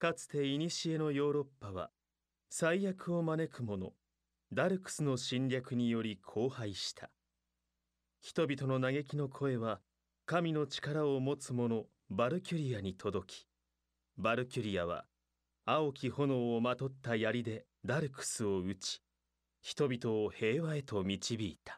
かつて古のヨーロッパは最悪を招く者ダルクスの侵略により荒廃した人々の嘆きの声は神の力を持つ者バルキュリアに届きバルキュリアは青き炎をまとった槍でダルクスを撃ち人々を平和へと導いた